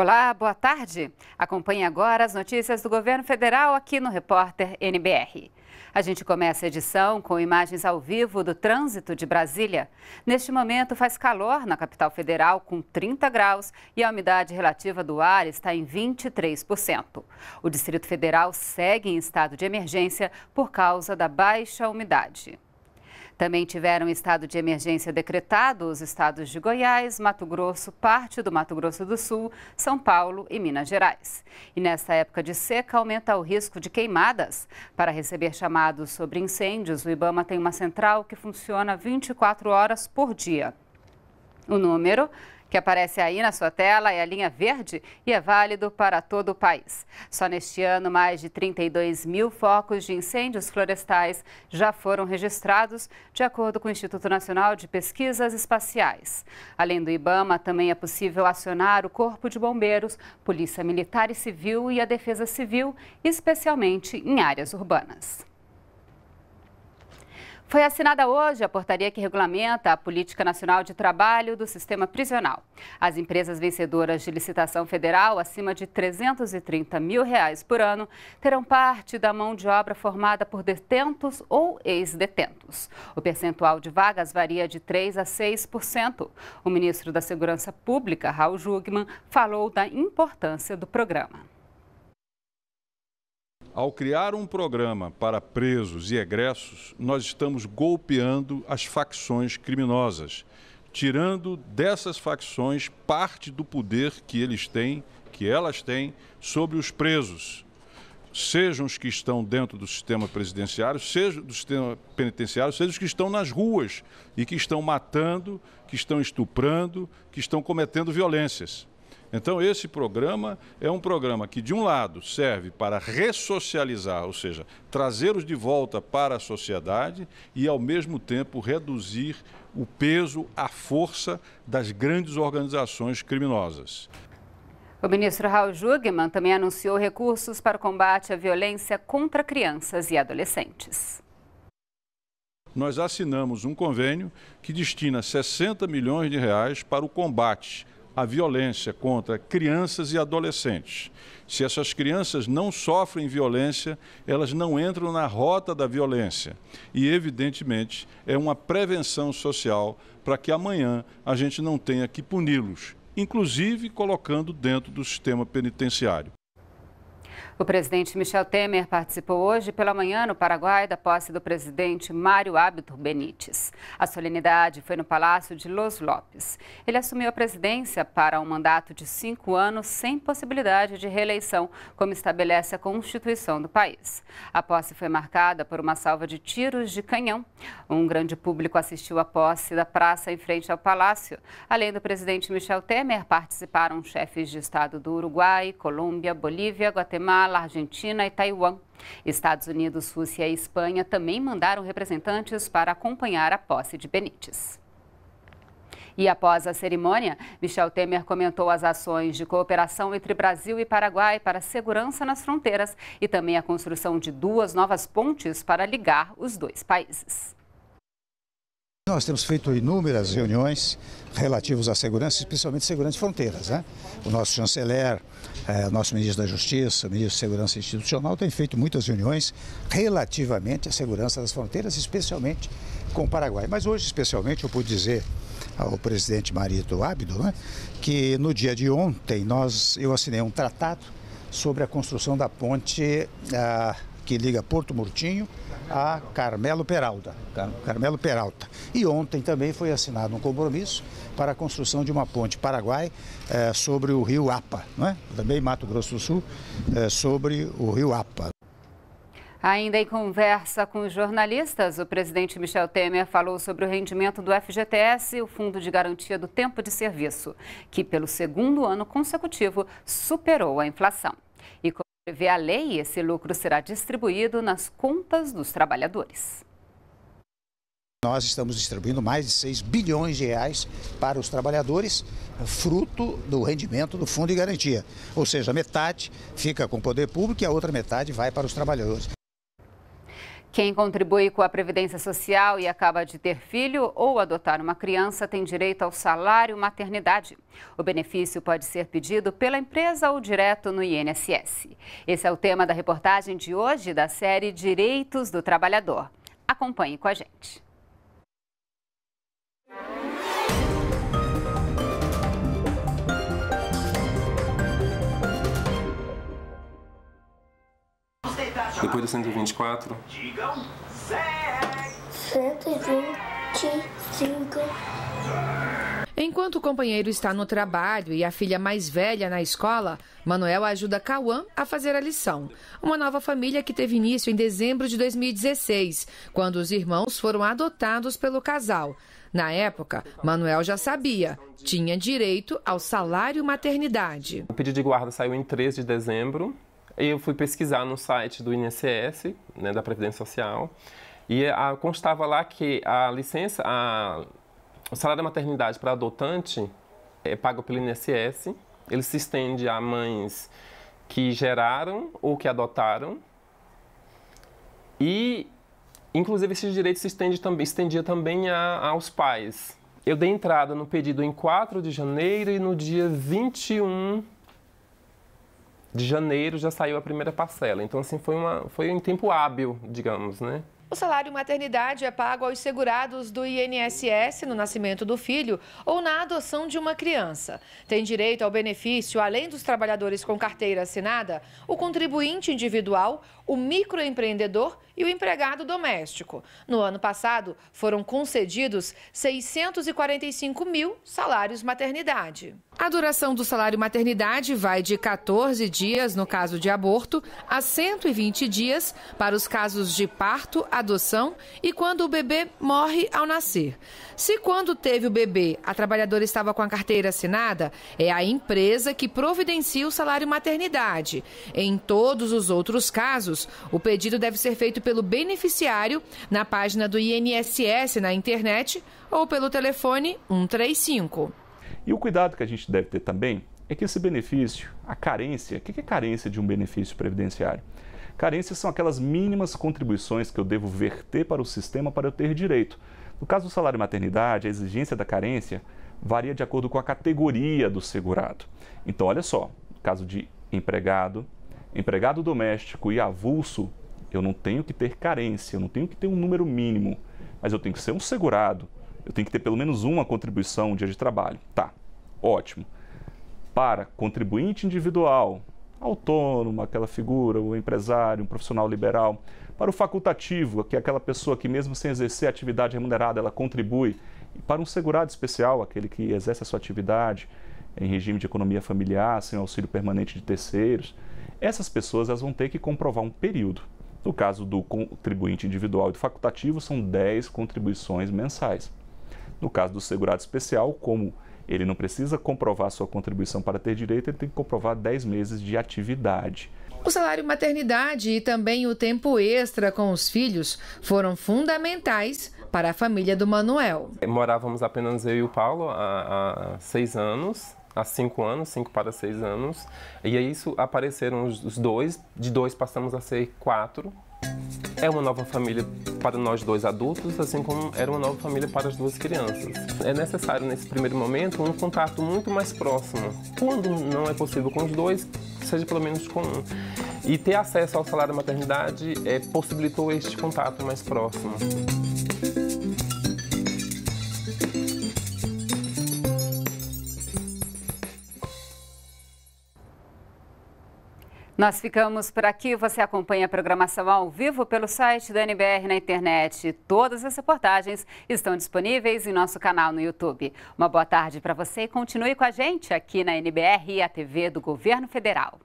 Olá, boa tarde. Acompanhe agora as notícias do governo federal aqui no Repórter NBR. A gente começa a edição com imagens ao vivo do trânsito de Brasília. Neste momento faz calor na capital federal com 30 graus e a umidade relativa do ar está em 23%. O Distrito Federal segue em estado de emergência por causa da baixa umidade. Também tiveram estado de emergência decretado os estados de Goiás, Mato Grosso, parte do Mato Grosso do Sul, São Paulo e Minas Gerais. E nesta época de seca, aumenta o risco de queimadas. Para receber chamados sobre incêndios, o Ibama tem uma central que funciona 24 horas por dia. O número que aparece aí na sua tela é a linha verde e é válido para todo o país. Só neste ano, mais de 32 mil focos de incêndios florestais já foram registrados, de acordo com o Instituto Nacional de Pesquisas Espaciais. Além do IBAMA, também é possível acionar o Corpo de Bombeiros, Polícia Militar e Civil e a Defesa Civil, especialmente em áreas urbanas. Foi assinada hoje a portaria que regulamenta a Política Nacional de Trabalho do Sistema Prisional. As empresas vencedoras de licitação federal, acima de 330 mil reais por ano, terão parte da mão de obra formada por detentos ou ex-detentos. O percentual de vagas varia de 3% a 6%. O ministro da Segurança Pública, Raul Jugman, falou da importância do programa. Ao criar um programa para presos e egressos, nós estamos golpeando as facções criminosas, tirando dessas facções parte do poder que eles têm, que elas têm, sobre os presos sejam os que estão dentro do sistema presidenciário, seja do sistema penitenciário, sejam os que estão nas ruas e que estão matando, que estão estuprando, que estão cometendo violências. Então, esse programa é um programa que, de um lado, serve para ressocializar, ou seja, trazê-los de volta para a sociedade e, ao mesmo tempo, reduzir o peso, a força das grandes organizações criminosas. O ministro Raul Jugman também anunciou recursos para o combate à violência contra crianças e adolescentes nós assinamos um convênio que destina 60 milhões de reais para o combate a violência contra crianças e adolescentes. Se essas crianças não sofrem violência, elas não entram na rota da violência. E, evidentemente, é uma prevenção social para que amanhã a gente não tenha que puni-los, inclusive colocando dentro do sistema penitenciário. O presidente Michel Temer participou hoje pela manhã no Paraguai da posse do presidente Mário Abdo Benítez. A solenidade foi no Palácio de Los Lopes. Ele assumiu a presidência para um mandato de cinco anos sem possibilidade de reeleição, como estabelece a Constituição do país. A posse foi marcada por uma salva de tiros de canhão. Um grande público assistiu à posse da praça em frente ao palácio. Além do presidente Michel Temer, participaram chefes de Estado do Uruguai, Colômbia, Bolívia, Guatemala Guatemala, Argentina e Taiwan. Estados Unidos, Rússia e Espanha também mandaram representantes para acompanhar a posse de Benítez. E após a cerimônia, Michel Temer comentou as ações de cooperação entre Brasil e Paraguai para segurança nas fronteiras e também a construção de duas novas pontes para ligar os dois países. Nós temos feito inúmeras reuniões relativas à segurança, especialmente segurança de fronteiras. Né? O nosso chanceler, é, o nosso ministro da Justiça, o ministro de Segurança Institucional, tem feito muitas reuniões relativamente à segurança das fronteiras, especialmente com o Paraguai. Mas hoje, especialmente, eu pude dizer ao presidente Marito Ábido né, que no dia de ontem nós, eu assinei um tratado sobre a construção da ponte ah, que liga Porto Murtinho a Carmelo Peralta. Carmelo Peralta. E ontem também foi assinado um compromisso para a construção de uma ponte Paraguai eh, sobre o rio Apa, não é? também Mato Grosso do Sul, eh, sobre o rio Apa. Ainda em conversa com os jornalistas, o presidente Michel Temer falou sobre o rendimento do FGTS, o Fundo de Garantia do Tempo de Serviço, que pelo segundo ano consecutivo superou a inflação. E Prevê a lei, esse lucro será distribuído nas contas dos trabalhadores. Nós estamos distribuindo mais de 6 bilhões de reais para os trabalhadores, fruto do rendimento do Fundo de Garantia. Ou seja, metade fica com o poder público e a outra metade vai para os trabalhadores. Quem contribui com a Previdência Social e acaba de ter filho ou adotar uma criança tem direito ao salário maternidade. O benefício pode ser pedido pela empresa ou direto no INSS. Esse é o tema da reportagem de hoje da série Direitos do Trabalhador. Acompanhe com a gente. Depois do 124. Digam 125. Enquanto o companheiro está no trabalho e a filha mais velha na escola, Manuel ajuda Cauã a fazer a lição. Uma nova família que teve início em dezembro de 2016, quando os irmãos foram adotados pelo casal. Na época, Manuel já sabia, tinha direito ao salário maternidade. O pedido de guarda saiu em 3 de dezembro eu fui pesquisar no site do INSS, né, da Previdência Social, e a, constava lá que a licença, a, o salário da maternidade para adotante é pago pelo INSS, ele se estende a mães que geraram ou que adotaram, e inclusive esse direito se estende também, estendia também a, aos pais. Eu dei entrada no pedido em 4 de janeiro e no dia 21 de janeiro já saiu a primeira parcela. Então, assim, foi, uma, foi um tempo hábil, digamos, né? O salário maternidade é pago aos segurados do INSS no nascimento do filho ou na adoção de uma criança. Tem direito ao benefício, além dos trabalhadores com carteira assinada, o contribuinte individual, o microempreendedor e o empregado doméstico. No ano passado, foram concedidos 645 mil salários maternidade. A duração do salário maternidade vai de 14 dias no caso de aborto a 120 dias para os casos de parto adoção e quando o bebê morre ao nascer. Se quando teve o bebê a trabalhadora estava com a carteira assinada, é a empresa que providencia o salário maternidade. Em todos os outros casos, o pedido deve ser feito pelo beneficiário na página do INSS na internet ou pelo telefone 135. E o cuidado que a gente deve ter também é que esse benefício, a carência, o que é carência de um benefício previdenciário? Carências são aquelas mínimas contribuições que eu devo verter para o sistema para eu ter direito. No caso do salário e maternidade, a exigência da carência varia de acordo com a categoria do segurado. Então, olha só, no caso de empregado, empregado doméstico e avulso, eu não tenho que ter carência, eu não tenho que ter um número mínimo, mas eu tenho que ser um segurado, eu tenho que ter pelo menos uma contribuição um dia de trabalho. Tá, ótimo. Para contribuinte individual, autônomo, aquela figura, o empresário, um profissional liberal, para o facultativo, que é aquela pessoa que mesmo sem exercer atividade remunerada, ela contribui, e para um segurado especial, aquele que exerce a sua atividade em regime de economia familiar, sem auxílio permanente de terceiros, essas pessoas elas vão ter que comprovar um período. No caso do contribuinte individual e do facultativo, são 10 contribuições mensais. No caso do segurado especial, como ele não precisa comprovar sua contribuição para ter direito, ele tem que comprovar 10 meses de atividade. O salário maternidade e também o tempo extra com os filhos foram fundamentais para a família do Manuel. Morávamos apenas eu e o Paulo há, há seis anos, há cinco anos, cinco para seis anos. E aí isso apareceram os dois, de dois passamos a ser quatro, é uma nova família para nós dois adultos, assim como era uma nova família para as duas crianças. É necessário, nesse primeiro momento, um contato muito mais próximo. Quando não é possível com os dois, seja pelo menos com um. E ter acesso ao salário maternidade é, possibilitou este contato mais próximo. Nós ficamos por aqui. Você acompanha a programação ao vivo pelo site da NBR na internet. Todas as reportagens estão disponíveis em nosso canal no YouTube. Uma boa tarde para você e continue com a gente aqui na NBR e a TV do Governo Federal.